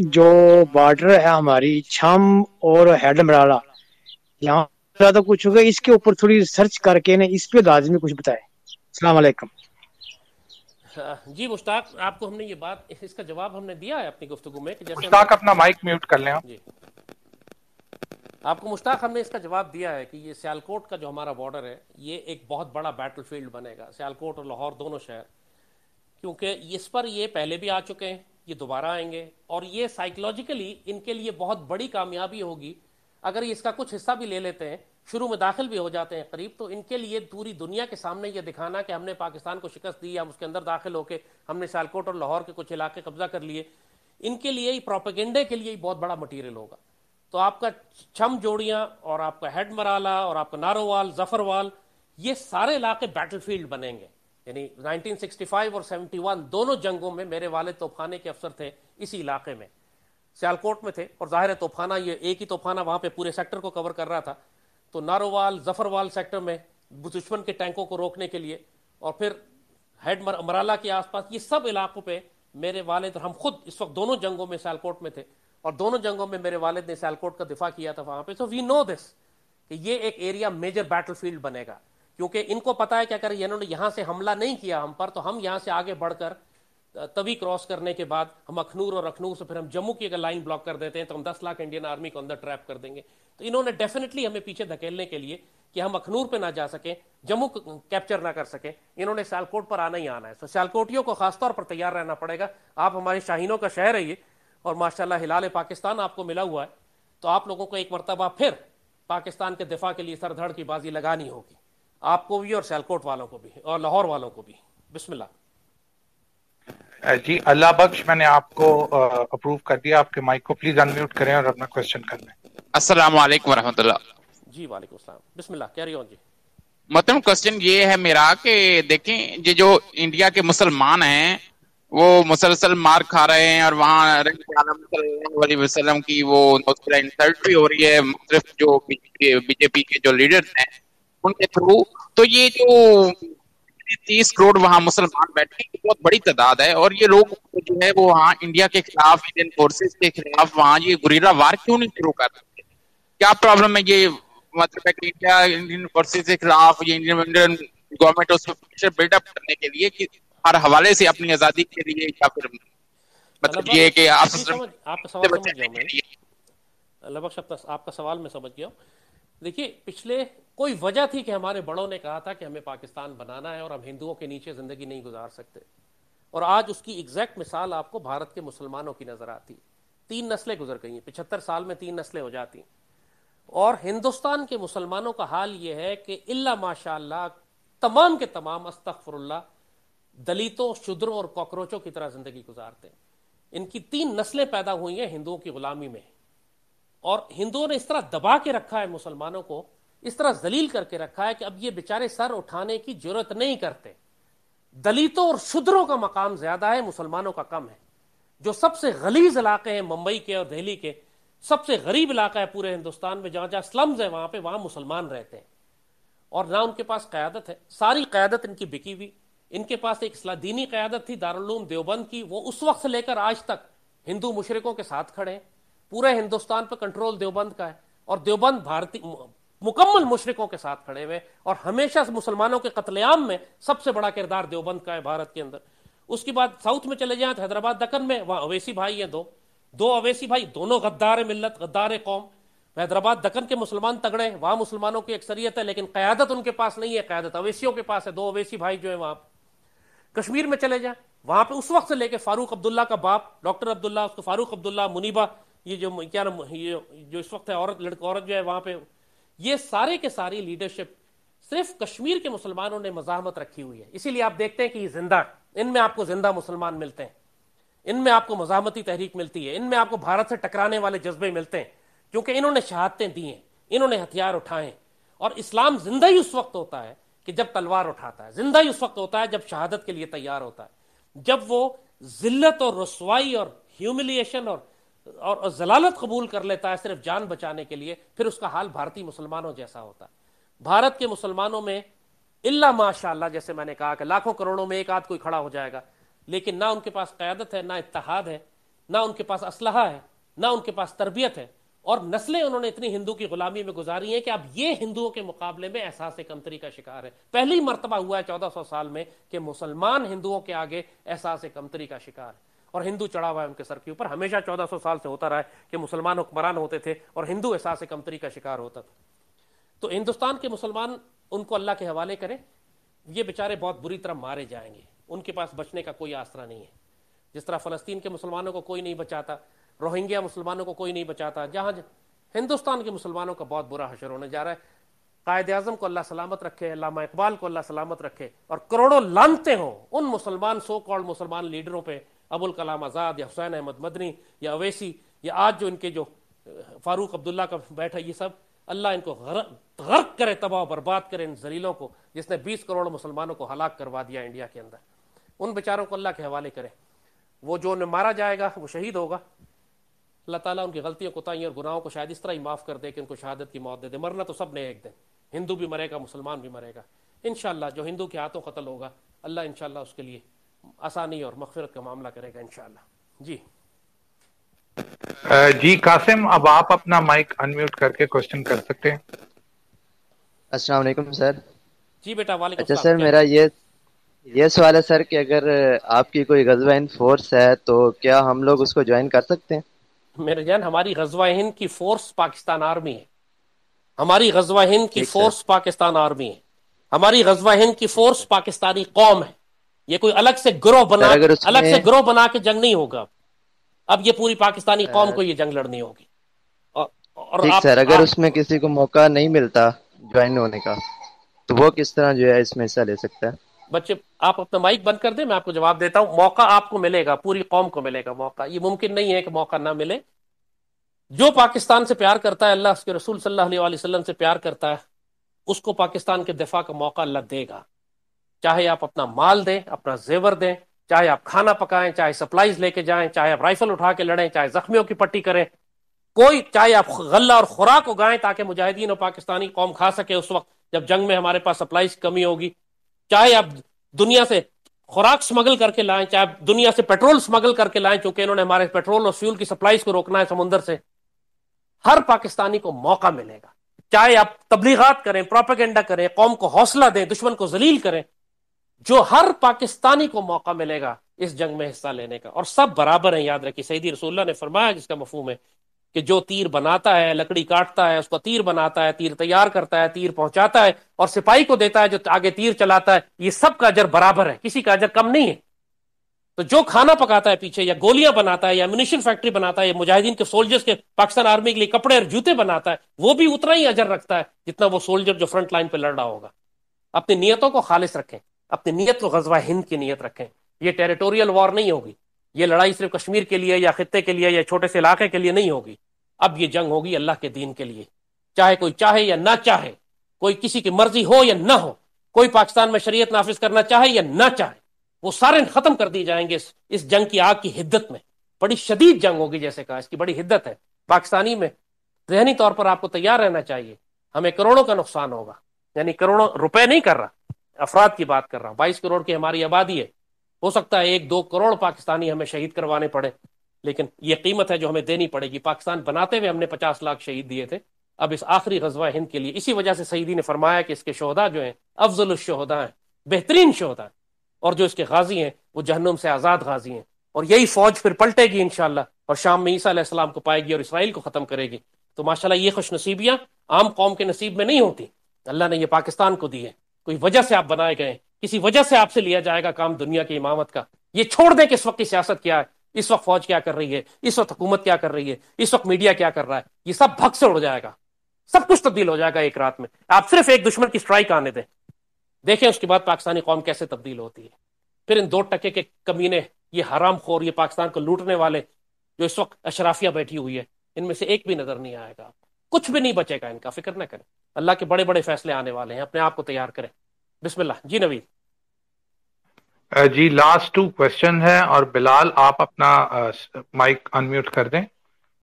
जो बॉर्डर है हमारी छम और मराला यहाँ ज्यादा कुछ होगा इसके ऊपर थोड़ी रिसर्च करके ने इस पे लाजमी कुछ बताए सलामकुम हाँ, जी मुश्ताक आपको हमने ये बात इसका जवाब हमने दिया है अपनी गुफ्तु में कि मुश्ताक अपना माइक म्यूट कर लें जी आपको मुश्ताक हमने इसका जवाब दिया है कि ये सियालकोट का जो हमारा बॉर्डर है ये एक बहुत बड़ा बैटलफील्ड बनेगा सियालकोट और लाहौर दोनों शहर क्योंकि इस पर ये पहले भी आ चुके हैं ये दोबारा आएंगे और ये साइकोलॉजिकली इनके लिए बहुत बड़ी कामयाबी होगी अगर ये इसका कुछ हिस्सा भी ले लेते हैं शुरू में दाखिल भी हो जाते हैं करीब तो इनके लिए पूरी दुनिया के सामने ये दिखाना कि हमने पाकिस्तान को शिकस्त दी हम उसके अंदर दाखिल होकर हमने सालकोट और लाहौर के कुछ इलाके कब्जा कर लिए इनके लिए प्रोपेगेंडे के लिए बहुत बड़ा मटीरियल होगा तो आपका छम जोड़ियाँ और आपका हेड मराला और आपका नारोवाल जफरवाल ये सारे इलाके बैटलफील्ड बनेंगे यानी 1965 और 71 दोनों जंगों में मेरे वाले तोफाने के अफसर थे इसी इलाके में सियालकोट में थे और जाहिर है तोफाना ये एक ही तोफाना वहां पे पूरे सेक्टर को कवर कर रहा था तो नारोवाल जफरवाल सेक्टर में दुश्मन के टैंकों को रोकने के लिए और फिर हेड अमराला मराला के आसपास ये सब इलाकों पे मेरे वालद तो हम खुद इस वक्त दोनों जंगों में सियालकोट में थे और दोनों जंगों में मेरे वालद ने सियालकोट का दिफा किया था वहां पे सो वी नो दिस कि ये एक एरिया मेजर बैटलफील्ड बनेगा क्योंकि इनको पता है क्या करें इन्होंने यहां से हमला नहीं किया हम पर तो हम यहां से आगे बढ़कर तभी क्रॉस करने के बाद हम अखनूर और अखनूर से फिर हम जम्मू की अगर लाइन ब्लॉक कर देते हैं तो हम दस लाख इंडियन आर्मी को अंदर ट्रैप कर देंगे तो इन्होंने डेफिनेटली हमें पीछे धकेलने के लिए कि हम अखनूर पे ना जा सकें जम्मू कैप्चर ना कर सकें इन्होंने सियालकोट पर आना ही आना है तो सियालकोटियों को खासतौर पर तैयार रहना पड़ेगा आप हमारे शाहीनों का शहर है ये और माशाला हिलाल पाकिस्तान आपको मिला हुआ है तो आप लोगों को एक मरतबा फिर पाकिस्तान के दिफा के लिए सरधड़ की बाजी लगानी होगी आपको भी और सैलकोट वालों को भी और लाहौर वालों को भी बिस्मिल्लाह जी अल्लाह बख्श मैंने आपको अप्रूव कर दिया आपके माइक को प्लीज अनम्यूट करें और अपना क्वेश्चन कर लें अस्सलाम वालेकुम रहमतुल्लाह जी वालेकुम अस्सलाम बिस्मिल्लाह कैरी ऑन जी मतलब क्वेश्चन ये है मेरा कि देखें ये जो इंडिया के मुसलमान हैं वो मुसलसल मार खा रहे हैं और वहाँ वसलम की वो इंसल्ट भी हो रही है मुख्तलिफ जो बीजेपी के जो लीडर्स हैं उनके थ्रू तो, तो ये जो तीस करोड़ वहां मुसलमान बैठे हैं बहुत बड़ी तादाद है और ये लोग जो है वो वहाँ इंडिया के खिलाफ इंडियन फोर्सेस के खिलाफ वहाँ ये गुरीला वार क्यों नहीं शुरू कर सकते क्या प्रॉब्लम है ये मतलब है कि इंडिया इंडियन फोर्सेज के खिलाफ ये इंडियन इंडियन गवर्नमेंट उस पर बिल्डअप करने के लिए कि हर हवाले से अपनी आजादी के लिए या फिर मतलब ये कि आप समझ आप सवाल समझ गया मैं लगभग आपका सवाल मैं समझ गया देखिए पिछले कोई वजह थी कि हमारे बड़ों ने कहा था कि हमें पाकिस्तान बनाना है और हम हिंदुओं के नीचे जिंदगी नहीं गुजार सकते और आज उसकी एग्जैक्ट मिसाल आपको भारत के मुसलमानों की नजर आती तीन नस्लें गुजर गई हैं पिछहत्तर साल में तीन नस्लें हो जाती और हिंदुस्तान के मुसलमानों का हाल यह है कि इल्ला माशाल्लाह तमाम के तमाम अस्तफरल्ला दलितों शुद्रों और कॉकरोचों की तरह जिंदगी गुजारते हैं इनकी तीन नस्लें पैदा हुई हैं हिंदुओं की गुलामी में और हिंदुओं ने इस तरह दबा के रखा है मुसलमानों को इस तरह जलील करके रखा है कि अब ये बेचारे सर उठाने की जरूरत नहीं करते दलितों और शुद्रों का मकाम ज्यादा है मुसलमानों का कम है जो सबसे गलीज इलाके हैं मुंबई के और दिल्ली के सबसे गरीब इलाका है पूरे हिंदुस्तान में जहां जहां स्लम्स है वहां पे वहां मुसलमान रहते हैं और ना उनके पास क्यादत है सारी क्यादत इनकी बिकी हुई इनके पास एक दीनी क्यादत थी दारुलूम देवबंद की वो उस वक्त से लेकर आज तक हिंदू मुशरकों के साथ खड़े हैं पूरे हिंदुस्तान पर कंट्रोल देवबंद का है और देवबंद भारतीय मुकम्मल मुशरकों के साथ खड़े हुए और हमेशा मुसलमानों के कतलेआम में सबसे बड़ा किरदार देवबंद का है भारत के अंदर उसके बाद साउथ में चले जाए तो हैदराबाद दक्कन में वहां अवैसी भाई हैं दो दो अवैसी भाई दोनों गद्दार मिलत गद्दार कौम हैदराबाद दक्कन के मुसलमान तगड़े हैं वहां मुसलमानों की अक्सरियत है लेकिन क्यादत उनके पास नहीं है क्यादत अवैसियों के पास है दो अवैसी भाई जो है वहां कश्मीर में चले जाए वहां पे उस वक्त से लेके फारूक अब्दुल्ला का बाप डॉक्टर अब्दुल्ला उसको फारूक अब्दुल्ला मुनीबा ये जो क्या ना ये जो इस वक्त है औरत लड़का औरत जो है वहां पे ये सारे के सारी लीडरशिप सिर्फ कश्मीर के मुसलमानों ने मजामत रखी हुई है इसीलिए आप देखते हैं कि ये जिंदा इनमें आपको जिंदा मुसलमान मिलते हैं इनमें आपको मजामती तहरीक मिलती है इनमें आपको भारत से टकराने वाले जज्बे मिलते हैं क्योंकि इन्होंने शहादतें दी हैं इन्होंने हथियार उठाए और इस्लाम जिंदा ही उस वक्त होता है कि जब तलवार उठाता है जिंदा ही उस वक्त होता है जब शहादत के लिए तैयार होता है जब वो जिल्लत और रसवाई और ह्यूमिलिएशन और और, जलालत कबूल कर लेता है सिर्फ जान बचाने के लिए फिर उसका हाल भारतीय मुसलमानों जैसा होता है भारत के मुसलमानों में इल्ला माशाला जैसे मैंने कहा कि लाखों करोड़ों में एक आध कोई खड़ा हो जाएगा लेकिन ना उनके पास क्यादत है ना इतहाद है ना उनके पास असलहा है ना उनके पास तरबियत है और नस्लें उन्होंने इतनी हिंदू की गुलामी में गुजारी हैं कि अब ये हिंदुओं के मुकाबले में एहसास कमतरी का शिकार है पहली मरतबा हुआ है चौदह सौ साल में कि मुसलमान हिंदुओं के आगे एहसास कमतरी का शिकार है और हिंदू चढ़ा हुआ है उनके सर के ऊपर हमेशा 1400 साल से होता रहा है कि मुसलमान हुक्मरान होते थे और हिंदू एहसास कमतरी का शिकार होता था तो हिंदुस्तान के मुसलमान उनको अल्लाह के हवाले करें ये बेचारे बहुत बुरी तरह मारे जाएंगे उनके पास बचने का कोई आसरा नहीं है जिस तरह फ़लस्तीन के मुसलमानों को कोई नहीं बचाता रोहिंग्या मुसलमानों को कोई नहीं बचाता जहां हिंदुस्तान के मुसलमानों का बहुत बुरा हशर होने जा रहा है कायद आजम को अल्लाह सलामत रखे लामा इकबाल को अल्लाह सलामत रखे और करोड़ों लानते हो उन मुसलमान सो कॉल्ड मुसलमान लीडरों पर अबुल कलाम आज़ाद या हुसैन अहमद मदनी या अवैसी या आज जो इनके जो फारूक अब्दुल्ला का बैठा ये सब अल्लाह इनको गर्क करे तबाह बर्बाद करे इन जलीलों को जिसने 20 करोड़ मुसलमानों को हलाक करवा दिया इंडिया के अंदर उन बेचारों को अल्लाह के हवाले करे वो जो उन्हें मारा जाएगा वो शहीद होगा अल्लाह ताला उनकी गलतियों कोताही और गुनाहों को शायद इस तरह ही माफ़ कर दे कि उनको शहादत की मौत दे दे मरना तो सब ने एक दिन हिंदू भी मरेगा मुसलमान भी मरेगा इन जो हिंदू के हाथों कत्ल होगा अल्लाह इन उसके लिए आसानी और मफफरत का मामला करेगा इन जी जी कासिम अब आप अपना माइक अनम्यूट करके क्वेश्चन कर सकते हैं अस्सलाम वालेकुम सर जी बेटा वाले अच्छा सर मेरा ये ये सवाल है सर कि अगर आपकी कोई गजवाइन फोर्स है तो क्या हम लोग उसको ज्वाइन कर सकते हैं मेरे जान हमारी गजवा हिंद की फोर्स पाकिस्तान आर्मी है हमारी गजवा हिंद की फोर्स पाकिस्तान आर्मी है हमारी गजवा हिंद की फोर्स पाकिस्तानी कौम है ये कोई अलग से ग्रोह बना अलग से ग्रोह बना के जंग नहीं होगा अब ये पूरी पाकिस्तानी कौम को ये जंग लड़नी होगी और, ठीक सर अगर उसमें किसी को मौका नहीं मिलता ज्वाइन होने का तो वो किस तरह जो है इसमें हिस्सा ले सकता है बच्चे आप अपना माइक बंद कर दे मैं आपको जवाब देता हूँ मौका आपको मिलेगा पूरी कौम को मिलेगा मौका ये मुमकिन नहीं है कि मौका ना मिले जो पाकिस्तान से प्यार करता है अल्लाह उसके रसूल सल्लल्लाहु अलैहि वसल्लम से प्यार करता है उसको पाकिस्तान के दिफा का मौका अल्लाह देगा चाहे आप अपना माल दें अपना जेवर दें चाहे आप खाना पकाएं चाहे सप्लाईज लेके जाएं चाहे आप राइफल उठा के लड़ें चाहे जख्मियों की पट्टी करें कोई चाहे आप गला और खुराक उगाएं ताकि मुजाहिदीन और पाकिस्तानी कौम खा सके उस वक्त जब जंग में हमारे पास सप्लाईज कमी होगी चाहे आप दुनिया से खुराक स्मगल करके लाएं चाहे आप दुनिया से पेट्रोल स्मगल करके लाएं चूंकि इन्होंने हमारे पेट्रोल और फ्यूल की सप्लाईज को रोकना है समुंदर से हर पाकिस्तानी को मौका मिलेगा चाहे आप तबलीगत करें प्रोपेगेंडा करें कौम को हौसला दें दुश्मन को जलील करें जो हर पाकिस्तानी को मौका मिलेगा इस जंग में हिस्सा लेने का और सब बराबर है याद रखिए सईदी रसूल्ला ने फरमाया जिसका मफहूम है कि जो तीर बनाता है लकड़ी काटता है उसको तीर बनाता है तीर तैयार करता है तीर पहुंचाता है और सिपाही को देता है जो आगे तीर चलाता है ये सब का अजर बराबर है किसी का अजर कम नहीं है तो जो खाना पकाता है पीछे या गोलियां बनाता है या म्यूनिशन फैक्ट्री बनाता है या मुजाहिदीन के सोल्जर्स के पाकिस्तान आर्मी के लिए कपड़े और जूते बनाता है वो भी उतना ही अजर रखता है जितना वो सोल्जर जो फ्रंट लाइन पर लड़ रहा होगा अपनी नीयतों को खालिश रखें अपनी नीयत को गजवा हिंद की नीयत रखें ये टेरिटोरियल वॉर नहीं होगी ये लड़ाई सिर्फ कश्मीर के लिए या खत्ते के लिए या छोटे से इलाके के लिए नहीं होगी अब ये जंग होगी अल्लाह के दीन के लिए चाहे कोई चाहे या ना चाहे कोई किसी की मर्जी हो या ना हो कोई पाकिस्तान में शरीयत नाफिज करना चाहे या ना चाहे वो सारे खत्म कर दिए जाएंगे इस, इस जंग की आग की हिद्दत में बड़ी शदीद जंग होगी जैसे कहा इसकी बड़ी हिद्दत है पाकिस्तानी में जहनी तौर पर आपको तैयार रहना चाहिए हमें करोड़ों का नुकसान होगा यानी करोड़ों रुपए नहीं कर रहा अफराद की बात कर रहा हूं बाईस करोड़ की हमारी आबादी है हो सकता है एक दो करोड़ पाकिस्तानी हमें शहीद करवाने पड़े लेकिन ये कीमत है जो हमें देनी पड़ेगी पाकिस्तान बनाते हुए हमने पचास लाख शहीद दिए थे अब इस आखिरी गजवा हिंद के लिए इसी वजह से सईदी ने फरमाया कि इसके शहदा जो है अफजल शहदा हैं बेहतरीन शहदा हैं और जो इसके गाजी हैं वो जहनुम से आज़ाद गाजी हैं और यही फौज फिर पलटेगी इनशाला और शाम में ईसा ईसीम को पाएगी और इसराइल को ख़त्म करेगी तो माशाला ये खुश नसीबियां आम कौम के नसीब में नहीं होती अल्लाह ने यह पाकिस्तान को दी है कोई वजह से आप बनाए गए किसी वजह से आपसे लिया जाएगा काम दुनिया की इमामत का ये छोड़ दें कि इस वक्त की सियासत क्या है इस वक्त फौज क्या कर रही है इस वक्त हुकूमत क्या कर रही है इस वक्त मीडिया क्या कर रहा है ये सब भग से उड़ जाएगा सब कुछ तब्दील हो जाएगा एक रात में आप सिर्फ एक दुश्मन की स्ट्राइक आने दें देखें उसके बाद पाकिस्तानी कौम कैसे तब्दील होती है फिर इन दो टके के कमीने ये हराम खोर ये पाकिस्तान को लूटने वाले जो इस वक्त अशराफिया बैठी हुई है इनमें से एक भी नजर नहीं आएगा कुछ भी नहीं बचेगा इनका फिक्र ना करें अल्लाह के बड़े बड़े फैसले आने वाले हैं अपने आप को तैयार करें Bismillah ji Naveed ji last two question है और बिलाल आप अपना माइक अनम्यूट कर दें